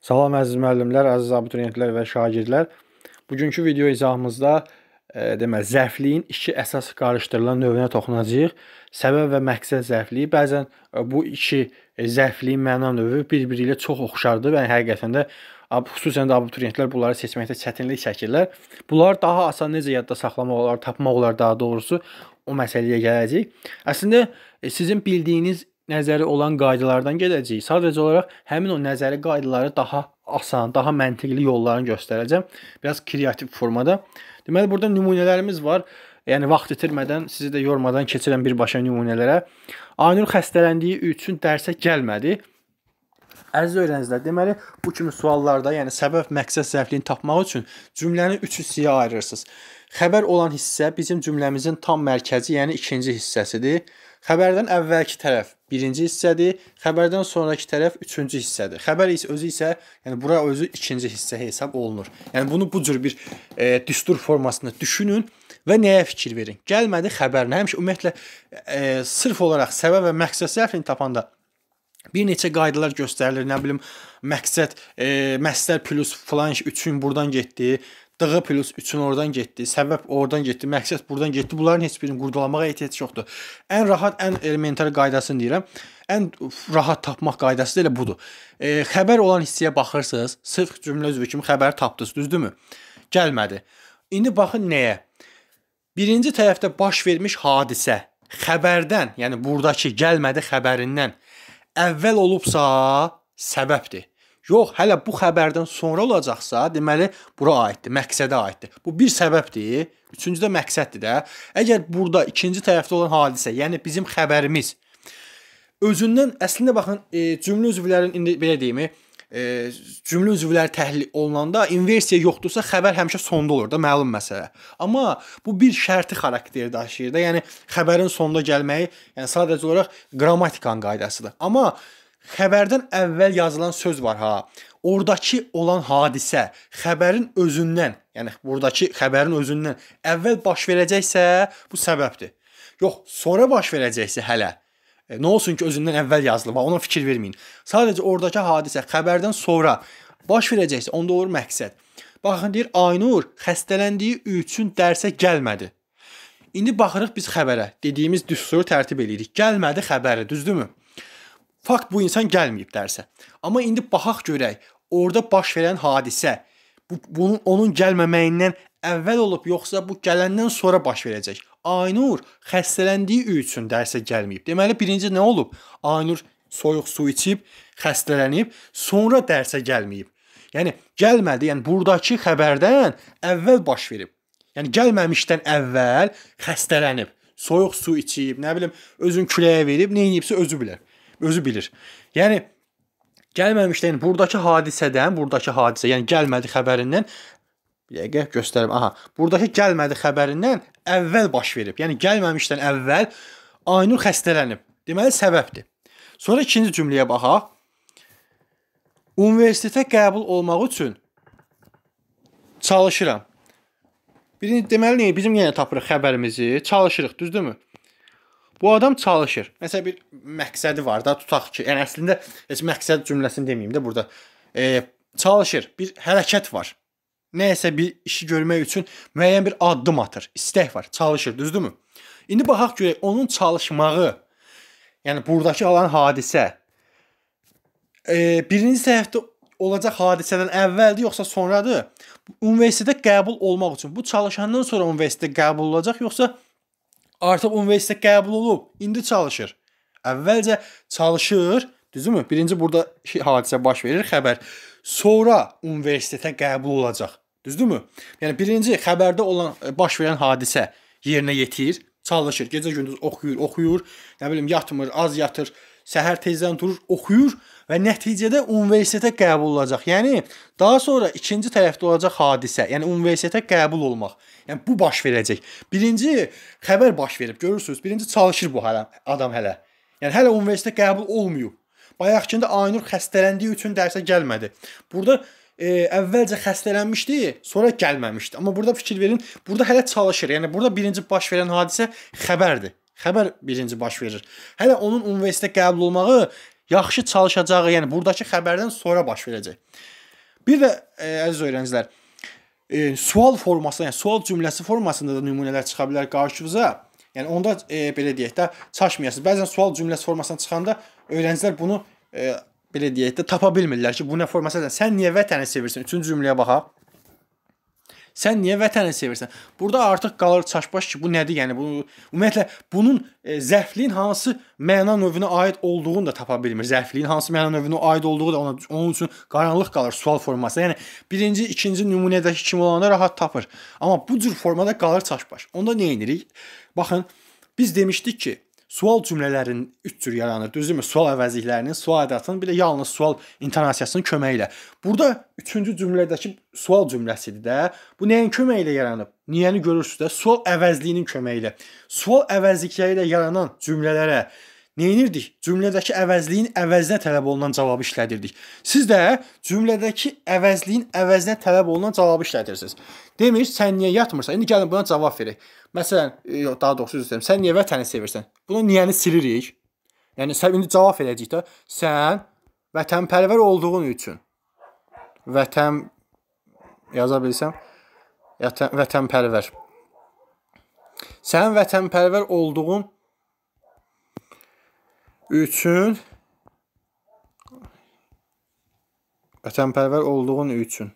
Salam əziz müəllimlər, əziz abituriyentlər və şagirdlər. Bugünkü video izahımızda e, demə zəfliyin iki əsas qarışdırılan növünə toxunacağıq. Səbəb və məqsəd zəfliyi bəzən e, bu iki zəfliyin məna növü bir-biri ilə çox oxşardır və həqiqətən də xüsusən də abituriyentlər bunları seçməkdə çətinlik çəkirlər. Bunlar daha asan necə yadda saxlamaq olar, tapmaq olar daha doğrusu o məsələyə gələcək. Əslində e, sizin bildiyiniz nəzəri olan qaydalardan gedəcəyik. Sadəcə olaraq həmin o nəzəri qaydaları daha asan, daha məntiqli yollarını göstərəcəm. Biraz kreativ formada. Deməli burada nümunələrimiz var. Yəni vaxt itirmədən, sizi də yormadan keçirən birbaşa nümunələrə. Aynur xəstələndiyi üçün dərsə gəlmədi. Əziz öyrəncilər, deməli bu kimi suallarda, yəni səbəb, məqsəd səhvliyini tapmaq üçün cümləni 3 hissəyə ayırırsınız. Xəbər olan hissə bizim cümləmizin tam mərkəzi, yəni ikinci hissəsidir. Xəbərdən əvvəlki tərəf birinci hissədir, xəbərdən sonrakı tərəf üçüncü hissədir. Xəbər isə özü isə, yəni bura özü ikinci hissə hesab olunur. Yəni bunu bu cür bir e, düstur formasında düşünün və nəyə fikir verin. Gəlmədi xəbərinə həmişə ümumiyyətlə e, sırf olaraq səbəb və məqsəd səhvliyini tapanda bir neçə qaydalar göstərilir. Nə bilim, məqsəd e, məstər plus filan 3-ün burdan getdiyi, dığı plus 3-ün oradan getdi, səbəb oradan getdi, məqsəd buradan getdi. Bunların heç birini qurdalamağa ehtiyac yoxdur. Ən rahat, ən elementar qaydasını deyirəm. Ən rahat tapmaq qaydası da elə budur. E, xəbər olan hissəyə baxırsınız, sırf cümlə üzvü kimi xəbəri tapdınız, düzdürmü? Gəlmədi. İndi baxın nəyə? Birinci tərəfdə baş vermiş hadisə xəbərdən, yəni burdakı gəlmədi xəbərindən əvvəl olubsa səbəbdir. Yox, hələ bu xəbərdən sonra olacaqsa, deməli bura aiddir, məqsədə aiddir. Bu bir səbəbdir. Üçüncü də məqsəddir də. Əgər burada ikinci tərəfdə olan hadisə, yəni bizim xəbərimiz özündən əslində baxın, e, cümlə üzvlərinin indi belə deyimi, e, cümlə üzvləri təhlil olunanda inversiya yoxdursa xəbər həmişə sonda olur da məlum məsələ. Amma bu bir şərti xarakter daşıyır da. Yəni xəbərin sonda gəlməyi, yəni sadəcə olaraq qrammatikanın qaydasıdır. Amma xəbərdən əvvəl yazılan söz var ha. Ordakı olan hadisə xəbərin özündən, yəni burdakı xəbərin özündən əvvəl baş verəcəksə, bu səbəbdir. Yox, sonra baş verəcəksə hələ E, nə olsun ki, özündən əvvəl yazılıb, ona fikir verməyin. Sadəcə ordakı hadisə xəbərdən sonra baş verəcəksə, onda olur məqsəd. Baxın deyir Aynur xəstələndiyi üçün dərsə gəlmədi. İndi baxırıq biz xəbərə. Dediyimiz düsturu tərtib eləyirik. Gəlmədi xəbəri, düzdürmü? Fakt bu insan gəlməyib dərsə. Amma indi baxaq görək, orada baş verən hadisə bu bunun onun gəlməməyindən əvvəl olub yoxsa bu gələndən sonra baş verəcək? Aynur xəstələndiyi üçün dərsə gəlməyib. Deməli birinci nə olub? Aynur soyuq su içib xəstələnib, sonra dərsə gəlməyib. Yəni gəlmədi. Yəni burdakı xəbərdən əvvəl baş verib. Yəni gəlməmişdən əvvəl xəstələnib, soyuq su içib, nə bilim, özün küləyə verib, nə edibsə özü bilər. Özü bilir. Yəni gəlməmişdən yəni burdakı hadisədən, burdakı hadisə, yəni gəlmədi xəbərindən dəqiqə göstərim. Aha, burdakı gəlmədi xəbərindən əvvəl baş verib. Yəni gəlməmişdən əvvəl Aynur xəstələnib. Deməli səbəbdir. Sonra ikinci cümləyə baxaq. Universitetə qəbul olmaq üçün çalışıram. Birinci deməli nəyə bizim yenə tapırıq xəbərimizi, çalışırıq, düzdürmü? Bu adam çalışır. Nəsə bir məqsədi var da, tutaq ki, yəni əslində heç məqsəd cümləsini deməyim də burada. E, çalışır. Bir hərəkət var nəyəsə bir işi görmək üçün müəyyən bir addım atır, istək var, çalışır, düzdürmü? İndi baxaq görək onun çalışmağı, yəni burdakı olan hadisə e, birinci səhifdə olacaq hadisədən əvvəldir yoxsa sonradır? Universitetə qəbul olmaq üçün bu çalışandan sonra universitetə qəbul olacaq yoxsa artıq universitetə qəbul olub, indi çalışır. Əvvəlcə çalışır, düzdürmü? Birinci burada hadisə baş verir, xəbər sonra universitetə qəbul olacaq. Düzdürmü? Yəni birinci xəbərdə olan e, baş verən hadisə yerinə yetirir, çalışır, gecə gündüz oxuyur, oxuyur, nə bilim yatmır, az yatır, səhər tezdən durur, oxuyur və nəticədə universitetə qəbul olacaq. Yəni daha sonra ikinci tərəfdə olacaq hadisə, yəni universitetə qəbul olmaq. Yəni bu baş verəcək. Birinci xəbər baş verib, görürsüz, birinci çalışır bu hələ adam hələ. Yəni hələ universitetə qəbul olmuyor. Bayaqkində Aynur xəstələndiyi üçün dərsə gəlmədi. Burada e, əvvəlcə xəstələnmişdi, sonra gəlməmişdi. Amma burada fikir verin, burada hələ çalışır. Yəni burada birinci baş verən hadisə xəbərdir. Xəbər birinci baş verir. Hələ onun universitetə qəbul olmağı yaxşı çalışacağı, yəni burdakı xəbərdən sonra baş verəcək. Bir də e, əziz öyrəncilər, e, sual formasında, yəni sual cümləsi formasında da nümunələr çıxa bilər qarşınıza. Yəni onda e, belə deyək də çaşmayasınız. Bəzən sual cümləsi formasına çıxanda öyrəncilər bunu e, belə deyək də tapa bilmirlər ki, bu nə formasıdır. Sən niyə vətəni sevirsən? Üçüncü cümləyə baxaq. Sən niyə vətəni sevirsən? Burada artıq qalır çaşbaş ki, bu nədir? Yəni bu ümumiyyətlə bunun e, zəfliyin hansı məna növünə aid olduğunu da tapa bilmir. Zəfliyin hansı məna növünə aid olduğu da ona onun üçün qaranlıq qalır sual forması. Yəni birinci, ikinci nümunədəki kimi olanda rahat tapır. Amma bu cür formada qalır çaşbaş. Onda nə edirik? Baxın, biz demişdik ki, Sual cümlələrin üç cür yaranır, düzdürmü? Sual əvəzliklərinin, sual ədəbiyyatının, bir də yalnız sual intonasiyasının köməyi ilə. Burada üçüncü cümlədəki sual cümləsidir də. Bu nəyin köməyi ilə yaranıb? Niyəni görürsüz də, sual əvəzliyinin köməyi ilə. Sual əvəzlikləri ilə yaranan cümlələrə Neyinirdik? Cümlədəki əvəzliyin əvəzinə tələb olunan cavabı işlədirdik. Siz də cümlədəki əvəzliyin əvəzinə tələb olunan cavabı işlədirsiniz. Demir, sən niyə yatmırsan? İndi gəlin buna cavab verək. Məsələn, e, daha doğrusu üzr istəyirəm. Sən niyə vətəni sevirsən? Buna niyəni silirik. Yəni sən indi cavab verəcəyik də. Sən vətənpərvər olduğun üçün vətən yaza bilsəm vətənpərvər. Sən vətənpərvər olduğun üçün vətənpərvər olduğun üçün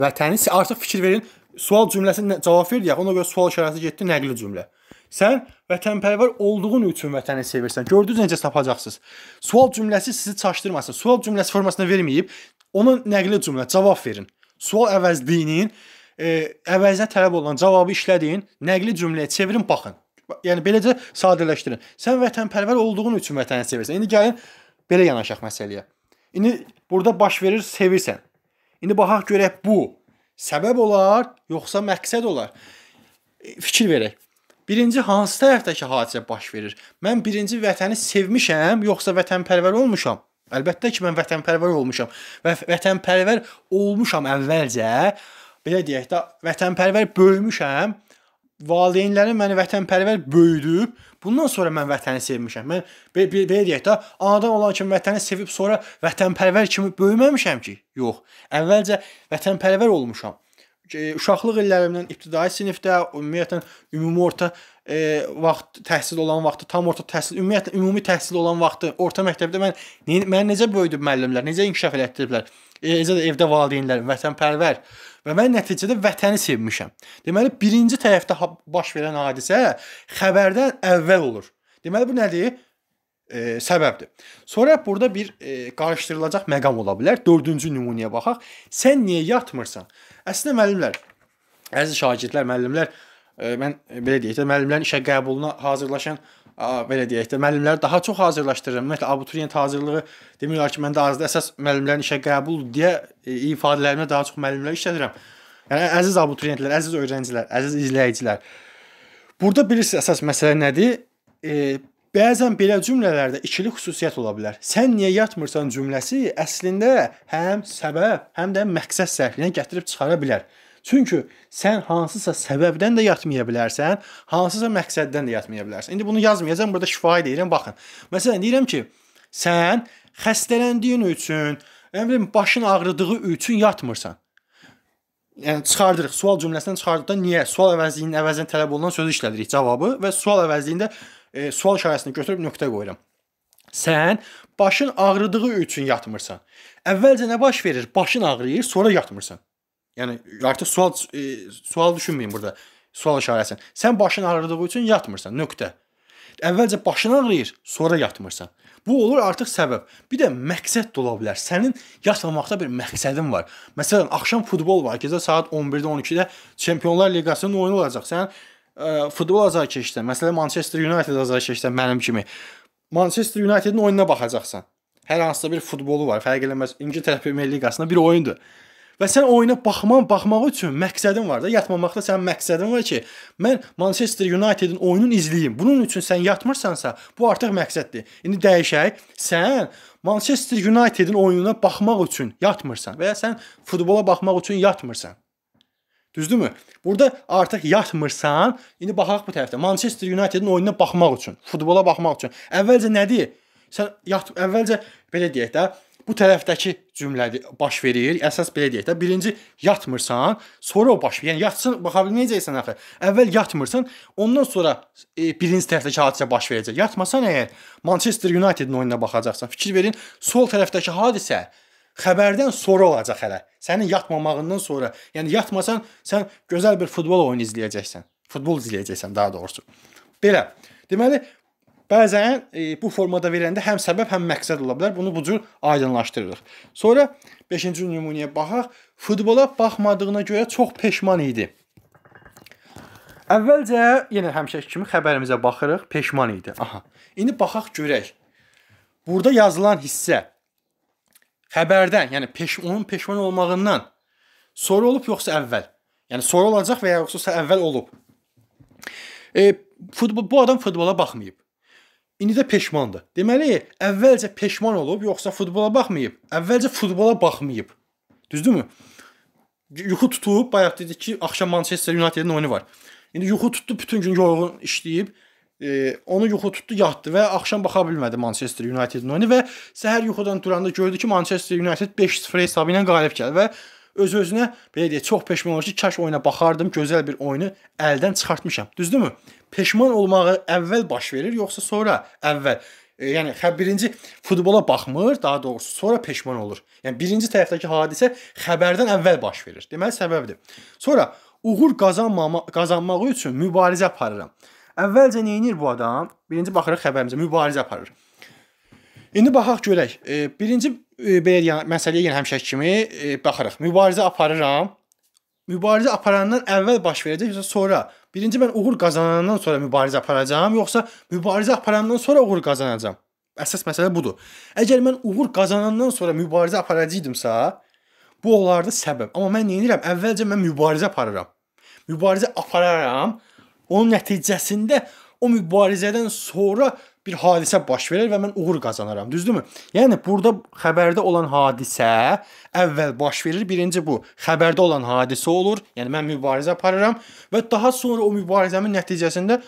vətəni artıq fikir verin. Sual cümləsinə cavab verdik. Ona görə sual işarəsi getdi nəqli cümlə. Sən vətənpərvər olduğun üçün vətəni sevirsən. Gördünüz necə tapacaqsınız. Sual cümləsi sizi çaşdırmasın. Sual cümləsi formasında verməyib, ona nəqli cümlə cavab verin. Sual əvəzliyinin e, əvəzinə tələb olunan cavabı işlədiyin, nəqli cümləyə çevirin, baxın. Yəni beləcə sadələşdirin. Sən vətənpərvər olduğun üçün vətəni sevirsən. İndi gəlin belə yanaşaq məsələyə. İndi burada baş verir, sevirsən. İndi baxaq görək bu səbəb olar, yoxsa məqsəd olar? Fikir verək. Birinci hansı tərəfdəki hadisə baş verir? Mən birinci vətəni sevmişəm, yoxsa vətənpərvər olmuşam? Əlbəttə ki, mən vətənpərvər olmuşam və vətənpərvər olmuşam əvvəlcə. Belə deyək də, vətənpərvər böyümüşəm valideynlərim məni vətənpərvər böyüdüb. Bundan sonra mən vətəni sevmişəm. Mən be be belə deyək də, anadan olan kimi vətəni sevib sonra vətənpərvər kimi böyüməmişəm ki. Yox. Əvvəlcə vətənpərvər olmuşam. Uşaqlıq illərimdən ibtidai sinifdə, ümumiyyətlə ümumi orta e, vaxt təhsil olan vaxtı, tam orta təhsil, ümumiyyətlə ümumi təhsil olan vaxtı, orta məktəbdə mən ne, məni necə böyüdüb müəllimlər, necə inkişaf elətdiriblər. E, necə də evdə valideynlərim vətənpərvər və mən nəticədə vətəni sevmişəm. Deməli, birinci tərəfdə baş verən hadisə xəbərdən əvvəl olur. Deməli, bu nədir? E, səbəbdir. Sonra burada bir e, qarışdırılacaq məqam ola bilər. 4-cü nümunəyə baxaq. Sən niyə yatmırsan? Əslində müəllimlər, əziz şagirdlər, müəllimlər, e, mən belə deyək də, müəllimlərin işə qəbuluna hazırlaşan e, belə deyək də, müəllimləri daha çox hazırlaşdırıram. Ümumiyyətlə abituriyent hazırlığı demirlər ki, məndə azda əsas müəllimlərin işə qəbul deyə e, ifadələrimə daha çox müəllimlər işlədirəm. Yəni əziz abituriyentlər, əziz öyrəncilər, əziz izləyicilər. Burada bilirsiniz əsas məsələ nədir? E, Bəzən belə cümlələrdə ikili xüsusiyyət ola bilər. Sən niyə yatmırsan cümləsi əslində həm səbəb, həm də məqsəd səhvliyinə gətirib çıxara bilər. Çünki sən hansısa səbəbdən də yatmaya bilərsən, hansısa məqsəddən də yatmaya bilərsən. İndi bunu yazmayacam, burada şifahi deyirəm, baxın. Məsələn, deyirəm ki, sən xəstələndiyin üçün, nə yəni bilim, başın ağrıdığı üçün yatmırsan. Yəni çıxardırıq, sual cümləsindən çıxardıqda niyə? Sual əvəzliyinin əvəzinə tələb olunan sözü işlədirik cavabı və sual əvəzliyində e, sual işarəsini götürüb nöqtə qoyuram. Sən başın ağrıdığı üçün yatmırsan. Əvvəlcə nə baş verir? Başın ağrıyır, sonra yatmırsan. Yəni artıq sual e, sual düşünməyin burada. Sual işarəsi. Sən başın ağrıdığı üçün yatmırsan. Nöqtə. Əvvəlcə başın ağrıyır, sonra yatmırsan. Bu olur artıq səbəb. Bir də məqsəd də ola bilər. Sənin yatmamaqda bir məqsədin var. Məsələn, axşam futbol var. Gecə saat 11-də, 12-də Çempionlar Liqasının oyunu olacaq. Sən ə, e, futbol azarkeşsən. Məsələn, Manchester United azarkeşsən mənim kimi. Manchester United-in oyununa baxacaqsan. Hər hansısa bir futbolu var. Fərq eləməz. İngiltərə Premyer Liqasında bir oyundur. Və sən oyuna baxman, baxmaq üçün məqsədin var da. Yatmamaqda sənin məqsədin var ki, mən Manchester United-in oyununu izləyim. Bunun üçün sən yatmırsansa, bu artıq məqsəddir. İndi dəyişək. Sən Manchester United-in oyununa baxmaq üçün yatmırsan və ya sən futbola baxmaq üçün yatmırsan. Düzdürmü? Burada artıq yatmırsan, indi baxaq bu tərəfdə. Manchester United-in oyununa baxmaq üçün, futbola baxmaq üçün. Əvvəlcə nədir? Sən yat əvvəlcə belə deyək də, bu tərəfdəki cümlədir baş verir. Əsas belə deyək də, birinci yatmırsan, sonra o baş verir. Yəni yatsın, baxa bilməyəcəksən axı. Əvvəl yatmırsan, ondan sonra e, birinci tərəfdəki hadisə baş verəcək. Yatmasan əgər Manchester United-in oyununa baxacaqsan, fikir verin, sol tərəfdəki hadisə xəbərdən sonra olacaq hələ. Sənin yatmamağından sonra. Yəni yatmasan, sən gözəl bir futbol oyunu izləyəcəksən. Futbol izləyəcəksən daha doğrusu. Belə. Deməli, Bəzən e, bu formada verəndə həm səbəb, həm məqsəd ola bilər. Bunu bu cür aydınlaşdırırıq. Sonra 5-ci nümunəyə baxaq. Futbola baxmadığına görə çox peşman idi. Əvvəlcə yenə həmişəki kimi xəbərimizə baxırıq, peşman idi. Aha. İndi baxaq görək. Burada yazılan hissə xəbərdən, yəni peş onun peşman olmağından sonra olub yoxsa əvvəl? Yəni sonra olacaq və ya yoxsa əvvəl olub. E, futbol bu adam futbola baxmayıb. İndi də peşmandır. Deməli, əvvəlcə peşman olub, yoxsa futbola baxmayıb? Əvvəlcə futbola baxmayıb. Düzdürmü? Yuxu tutub, bayaq dedik ki, axşam Manchester United-in oyunu var. İndi yuxu tutdu, bütün gün yorğun işləyib. E, onu yuxu tutdu, yatdı və axşam baxa bilmədi Manchester United-in oyunu və səhər yuxudan duranda gördü ki, Manchester United 5-0 hesabı ilə qalib gəldi və öz-özünə belə deyək, çox peşman olacaq ki, kaş oyuna baxardım, gözəl bir oyunu əldən çıxartmışam. Düzdürmü? Peşman olmağı əvvəl baş verir, yoxsa sonra əvvəl? E, yəni birinci futbola baxmır, daha doğrusu sonra peşman olur. Yəni birinci tərəfdəki hadisə xəbərdən əvvəl baş verir. Deməli səbəbdir. Sonra uğur qazanmama qazanmaq üçün mübarizə aparıram. Əvvəlcə nə edir bu adam? Birinci baxırıq xəbərimizə mübarizə aparır. İndi baxaq görək. E, birinci belə yəni məsələyə yenə həmişəki kimi e, baxırıq. Mübarizə aparıram. Mübarizə aparandan əvvəl baş verəcək yoxsa sonra? Birinci mən uğur qazanandan sonra mübarizə aparacağam, yoxsa mübarizə aparandan sonra uğur qazanacağam? Əsas məsələ budur. Əgər mən uğur qazanandan sonra mübarizə aparacaqdımsa, bu olardı səbəb. Amma mən nə edirəm? Əvvəlcə mən mübarizə aparıram. Mübarizə apararam. Onun nəticəsində o mübarizədən sonra bir hadisə baş verir və mən uğur qazanaram, düzdürmü? Yəni burada xəbərdə olan hadisə əvvəl baş verir. Birinci bu, xəbərdə olan hadisə olur. Yəni mən mübarizə aparıram və daha sonra o mübarizəmin nəticəsində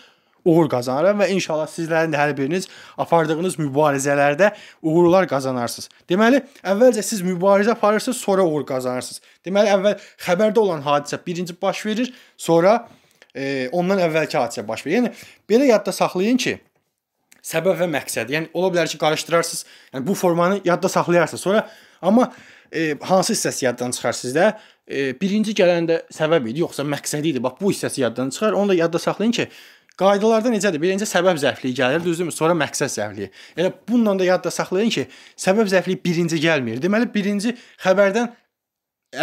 uğur qazanıram və inşallah sizlərin də hər biriniz apardığınız mübarizələrdə uğurlar qazanarsınız. Deməli, əvvəlcə siz mübarizə aparırsınız, sonra uğur qazanırsınız. Deməli, əvvəl xəbərdə olan hadisə birinci baş verir, sonra e, ondan əvvəlki hadisə baş verir. Yəni belə yadda saxlayın ki, səbəb və məqsədi. Yəni ola bilər ki, qarışdırarsınız. Yəni bu formanı yadda saxlayarsınız. Sonra amma e, hansı hissəsi yaddan çıxar sizdə? E, birinci gələndə səbəb idi, yoxsa məqsədi idi? Bax bu hissəsi yaddan çıxar. Onu da yadda saxlayın ki, Qaydalarda necədir? Birinci səbəb zəifliyi gəlir, düzdürmü? Sonra məqsəd zəifliyi. Elə bununla da yadda saxlayın ki, səbəb zəifliyi birinci gəlmir. Deməli, birinci xəbərdən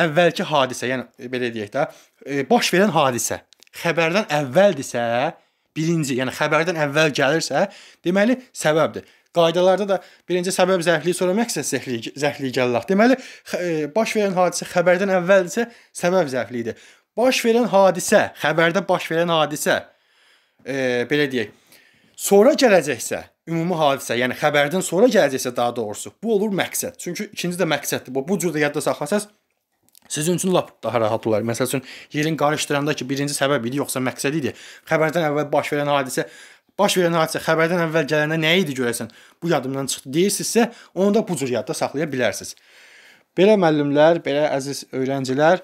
əvvəlki hadisə, yəni belə deyək də, e, baş verən hadisə xəbərdən əvvəldirsə, birinci, yəni xəbərdən əvvəl gəlirsə, deməli səbəbdir. Qaydalarda da birinci səbəb zəifliyi, sonra məqsəd zəifliyi, zəifliyi gəlirlər. Deməli e, baş verən hadisə xəbərdən əvvəldirsə, səbəb zəifliyidir. Baş verən hadisə, xəbərdə baş verən hadisə e, belə deyək, sonra gələcəksə, ümumi hadisə, yəni xəbərdən sonra gələcəksə daha doğrusu, bu olur məqsəd. Çünki ikinci də məqsəddir. Bu, bu cür də yadda saxlasaz, Sizin üçün lap daha rahat olar. Məsəl üçün yerin qarışdıranda ki, birinci səbəb idi yoxsa məqsəd idi? Xəbərdən əvvəl baş verən hadisə Baş verən hadisə xəbərdən əvvəl gələndə nə idi görəsən? Bu yadımdan çıxdı deyirsinizsə, onu da bu cür yadda saxlaya bilərsiniz. Belə müəllimlər, belə əziz öyrəncilər,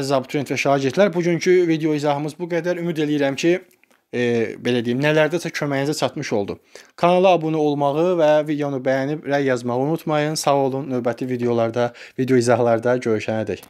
əziz abituriyent və şagirdlər, bugünkü video izahımız bu qədər. Ümid eləyirəm ki, e, belə deyim, nələrdəsə köməyinizə çatmış oldu. Kanala abunə olmağı və videonu bəyənib rəy yazmağı unutmayın. Sağ olun. Növbəti videolarda, video izahlarda görüşənədək.